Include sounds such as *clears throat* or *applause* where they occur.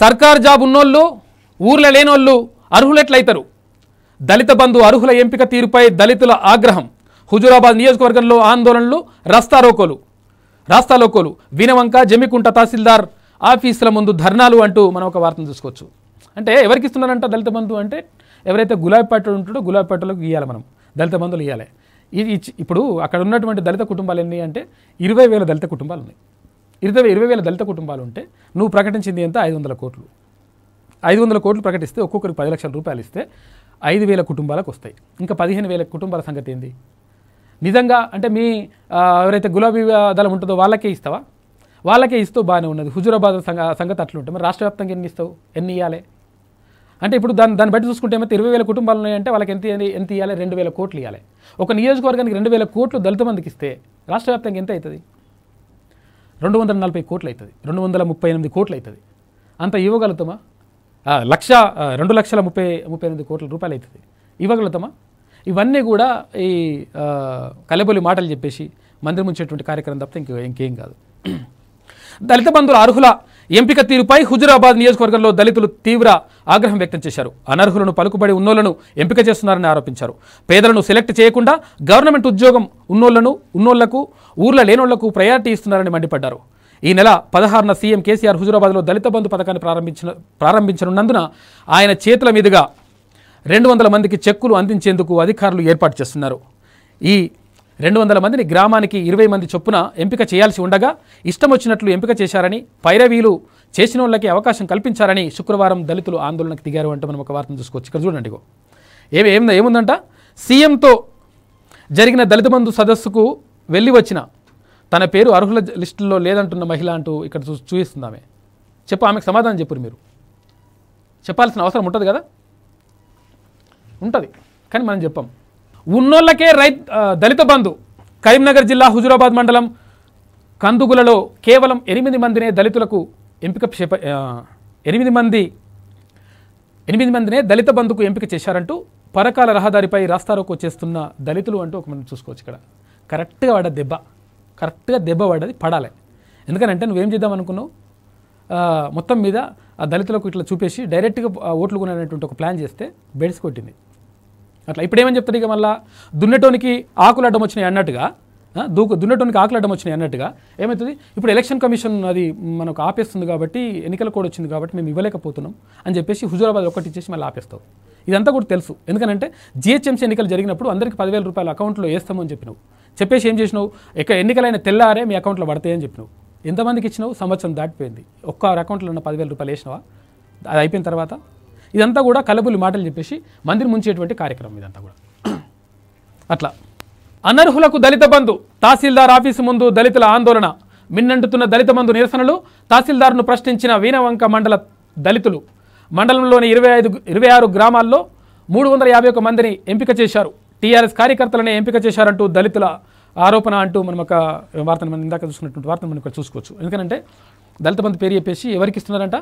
సర్కార్ జాబ్ ఉన్నోళ్ళు ఊర్లో లేనోళ్ళు అర్హులెట్లయితారు దళిత బంధు అర్హుల ఎంపిక తీరుపై దళితుల ఆగ్రహం హుజూరాబాద్ నియోజకవర్గంలో ఆందోళనలు రస్తారోకోలు రాస్తాలోకోలు వినవంక జమికుంట తహసీల్దార్ ఆఫీసుల ముందు ధర్నాలు అంటూ మనం ఒక వార్తను చూసుకోవచ్చు అంటే ఎవరికి ఇస్తున్నారంట దళిత బంధు అంటే ఎవరైతే గులాబీ పట్టు ఉంటాడో గులాబీ ఇవ్వాలి మనం దళిత బంధువులు ఇవ్వాలి ఇప్పుడు అక్కడ ఉన్నటువంటి దళిత కుటుంబాలు ఎన్ని అంటే ఇరవై వేల దళిత కుటుంబాలు ఉన్నాయి ఇరవై ఇరవై వేల దళిత కుటుంబాలు ఉంటే నువ్వు ప్రకటించింది ఎంత ఐదు వందల కోట్లు ఐదు వందల కోట్లు ప్రకటిస్తే ఒక్కొక్కరికి పది లక్షల రూపాయలు ఇస్తే ఐదు వేల కుటుంబాలకు వస్తాయి ఇంకా పదిహేను వేల కుటుంబాల సంగతి ఏంది నిజంగా అంటే మీ ఎవరైతే గులాబీ దళం ఉంటుందో వాళ్ళకే ఇస్తావా వాళ్ళకే ఇస్తూ బాగానే ఉన్నది హుజురాబాద్ సంగ సంగతి అట్లుంటే మరి రాష్ట్ర వ్యాప్తంగా ఎన్ని ఇస్తావు ఎన్ని ఇవ్వాలి అంటే ఇప్పుడు దాన్ని దాన్ని బట్టి చూసుకుంటే ఏమైతే ఇరవై వేల కుటుంబాలు ఉన్నాయంటే వాళ్ళకి ఎంత ఎంత ఇవ్వాలి రెండు వేల కోట్లు ఇవ్వాలి ఒక నియోజకవర్గానికి రెండు వేల కోట్లు దళిత మందికి ఇస్తే రాష్ట్ర వ్యాప్తంగా ఎంత అవుతుంది రెండు వందల నలభై కోట్లు అవుతుంది రెండు వందల ముప్పై ఎనిమిది కోట్లు అవుతుంది అంత ఇవ్వగలుగుతామా లక్ష రెండు లక్షల ముప్పై ముప్పై ఎనిమిది కోట్ల రూపాయలు అవుతుంది ఇవ్వగలుగుతామా ఇవన్నీ కూడా ఈ కలబొలి మాటలు చెప్పేసి మందిరం ఉంచేటువంటి కార్యక్రమం తప్ప ఇంక ఇంకేం కాదు *clears throat* దళిత బంధువులు అర్హుల ఎంపిక తీరుపై హుజురాబాద్ నియోజకవర్గంలో దళితులు తీవ్ర ఆగ్రహం వ్యక్తం చేశారు అనర్హులను పలుకుబడి ఉన్నోళ్లను ఎంపిక చేస్తున్నారని ఆరోపించారు పేదలను సెలెక్ట్ చేయకుండా గవర్నమెంట్ ఉద్యోగం ఉన్నోళ్లను ఉన్నోళ్లకు ఊర్ల లేనోళ్లకు ప్రయారిటీ ఇస్తున్నారని మండిపడ్డారు ఈ నెల పదహారున సీఎం కేసీఆర్ హుజురాబాద్లో దళిత బంధు పథకాన్ని ప్రారంభించిన ప్రారంభించనున్నందున ఆయన చేతుల మీదుగా రెండు వందల మందికి చెక్కులు అందించేందుకు అధికారులు ఏర్పాటు చేస్తున్నారు ఈ రెండు వందల మందిని గ్రామానికి ఇరవై మంది చొప్పున ఎంపిక చేయాల్సి ఉండగా ఇష్టం వచ్చినట్లు ఎంపిక చేశారని పైరవీలు చేసిన వాళ్ళకి అవకాశం కల్పించారని శుక్రవారం దళితులు ఆందోళనకు దిగారు అంటే మనం ఒక వార్తను చూసుకోవచ్చు ఇక్కడ చూడండి ఇగో ఏమి ఏమి ఏముందంట సీఎంతో జరిగిన దళిత బంధు సదస్సుకు వెళ్ళి వచ్చిన తన పేరు అర్హుల లిస్టులో లేదంటున్న మహిళ అంటూ ఇక్కడ చూ చూపిస్తుంది ఆమె చెప్పు ఆమెకు సమాధానం చెప్పురు మీరు చెప్పాల్సిన అవసరం ఉంటుంది కదా ఉంటుంది కానీ మనం చెప్పాం ఉన్నోళ్ళకే రై దళిత బంధు కరీంనగర్ జిల్లా హుజురాబాద్ మండలం కందుగులలో కేవలం ఎనిమిది మందినే దళితులకు ఎంపిక ఎనిమిది మంది ఎనిమిది మందినే దళిత బంధుకు ఎంపిక చేశారంటూ పరకాల రహదారిపై రాస్తారోకు వచ్చేస్తున్న దళితులు అంటూ ఒక మనం చూసుకోవచ్చు ఇక్కడ కరెక్ట్గా వాడ దెబ్బ కరెక్ట్గా దెబ్బ పడది పడాలి ఎందుకంటే నువ్వేం చేద్దాం అనుకున్నావు మొత్తం మీద ఆ దళితులకు ఇట్లా చూపేసి డైరెక్ట్గా ఓట్లు కొనేటువంటి ఒక ప్లాన్ చేస్తే బెడిసి కొట్టింది అట్లా ఇప్పుడు ఏమని చెప్తారు ఇక మళ్ళా దున్నటోనికి ఆకులు అడ్డం వచ్చినాయి అన్నట్టుగా దూకు దున్నటోనికి ఆకులు అడ్డం వచ్చినాయి అన్నట్టుగా ఏమవుతుంది ఇప్పుడు ఎలక్షన్ కమిషన్ అది మనకు ఆపేస్తుంది కాబట్టి ఎన్నికల కోడ్ వచ్చింది కాబట్టి మేము ఇవ్వలేకపోతున్నాం అని చెప్పేసి హుజూరాబాద్ ఒకటి ఇచ్చేసి మళ్ళీ ఆపేస్తావు ఇదంతా కూడా తెలుసు ఎందుకంటే జిహెచ్ఎంసీ ఎన్నికలు జరిగినప్పుడు అందరికీ పదివేల రూపాయలు అకౌంట్లో వేస్తామని చెప్పినావు చెప్పేసి ఏం చేసినావు ఇక ఎన్నికలైన తెల్లారే మీ అకౌంట్లో పడతాయని చెప్పినావు ఎంతమందికి ఇచ్చినావు సంవత్సరం దాటిపోయింది ఒక్క అకౌంట్లో ఉన్న పదివేల రూపాయలు వేసినావా అది అయిపోయిన తర్వాత ఇదంతా కూడా కలబులి మాటలు చెప్పేసి మందిని ముంచేటువంటి కార్యక్రమం ఇదంతా కూడా అట్లా అనర్హులకు దళిత బంధు తహసీల్దార్ ఆఫీసు ముందు దళితుల ఆందోళన మిన్నంటుతున్న దళిత బంధు నిరసనలు తహసీల్దార్ను ప్రశ్నించిన వీణవంక మండల దళితులు మండలంలోని ఇరవై ఐదు ఇరవై ఆరు గ్రామాల్లో మూడు వందల యాభై ఒక మందిని ఎంపిక చేశారు టీఆర్ఎస్ కార్యకర్తలనే ఎంపిక చేశారంటూ దళితుల ఆరోపణ అంటూ మనం ఒక వార్తను మనం ఇందాక చూసినటువంటి వార్తను మనం ఇక్కడ చూసుకోవచ్చు ఎందుకంటే దళిత బంధు పేరు చెప్పేసి ఎవరికి ఇస్తున్నారంట